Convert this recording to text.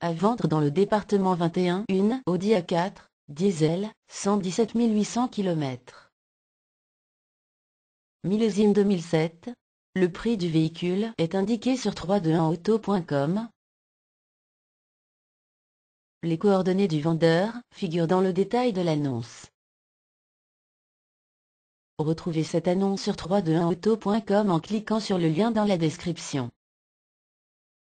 à vendre dans le département 21 une Audi A4, diesel, 117 800 km. Millésime 2007, le prix du véhicule est indiqué sur 321auto.com. Les coordonnées du vendeur figurent dans le détail de l'annonce. Retrouvez cette annonce sur 321auto.com en cliquant sur le lien dans la description.